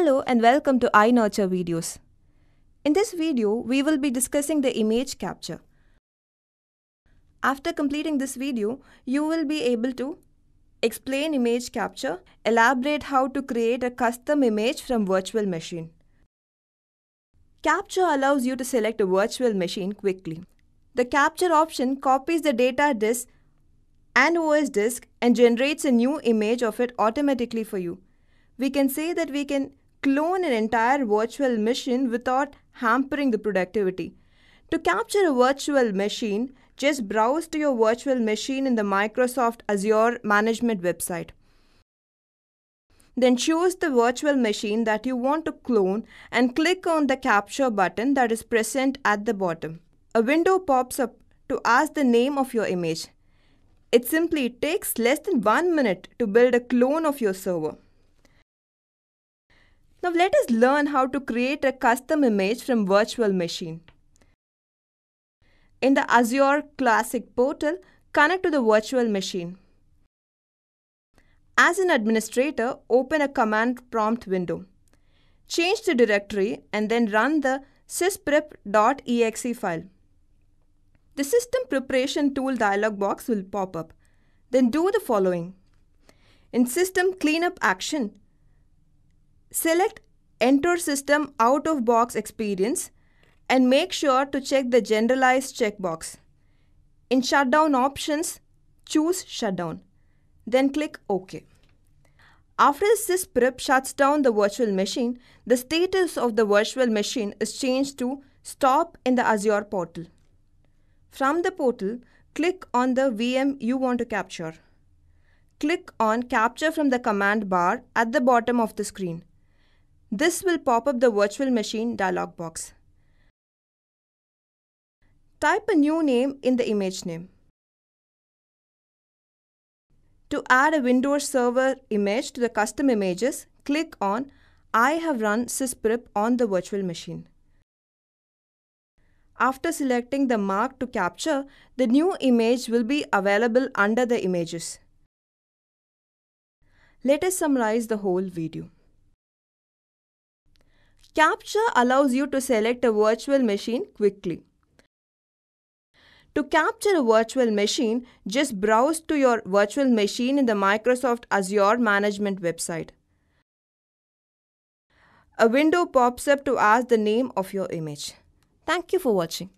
Hello and welcome to iNurture videos. In this video, we will be discussing the image capture. After completing this video, you will be able to explain image capture, elaborate how to create a custom image from virtual machine. Capture allows you to select a virtual machine quickly. The capture option copies the data disk and OS disk and generates a new image of it automatically for you. We can say that we can clone an entire virtual machine without hampering the productivity. To capture a virtual machine, just browse to your virtual machine in the Microsoft Azure Management website. Then choose the virtual machine that you want to clone and click on the capture button that is present at the bottom. A window pops up to ask the name of your image. It simply takes less than one minute to build a clone of your server. Now let us learn how to create a custom image from virtual machine. In the Azure Classic portal, connect to the virtual machine. As an administrator, open a command prompt window. Change the directory and then run the sysprep.exe file. The System Preparation Tool dialog box will pop up. Then do the following. In System Cleanup action, Select Enter System Out of Box Experience and make sure to check the Generalized checkbox. In Shutdown Options, choose Shutdown. Then click OK. After sysprep shuts down the virtual machine, the status of the virtual machine is changed to Stop in the Azure portal. From the portal, click on the VM you want to capture. Click on Capture from the command bar at the bottom of the screen. This will pop up the virtual machine dialog box. Type a new name in the image name. To add a Windows Server image to the custom images, click on I have run sysprep on the virtual machine. After selecting the mark to capture, the new image will be available under the images. Let us summarize the whole video. Capture allows you to select a virtual machine quickly. To capture a virtual machine, just browse to your virtual machine in the Microsoft Azure Management website. A window pops up to ask the name of your image. Thank you for watching.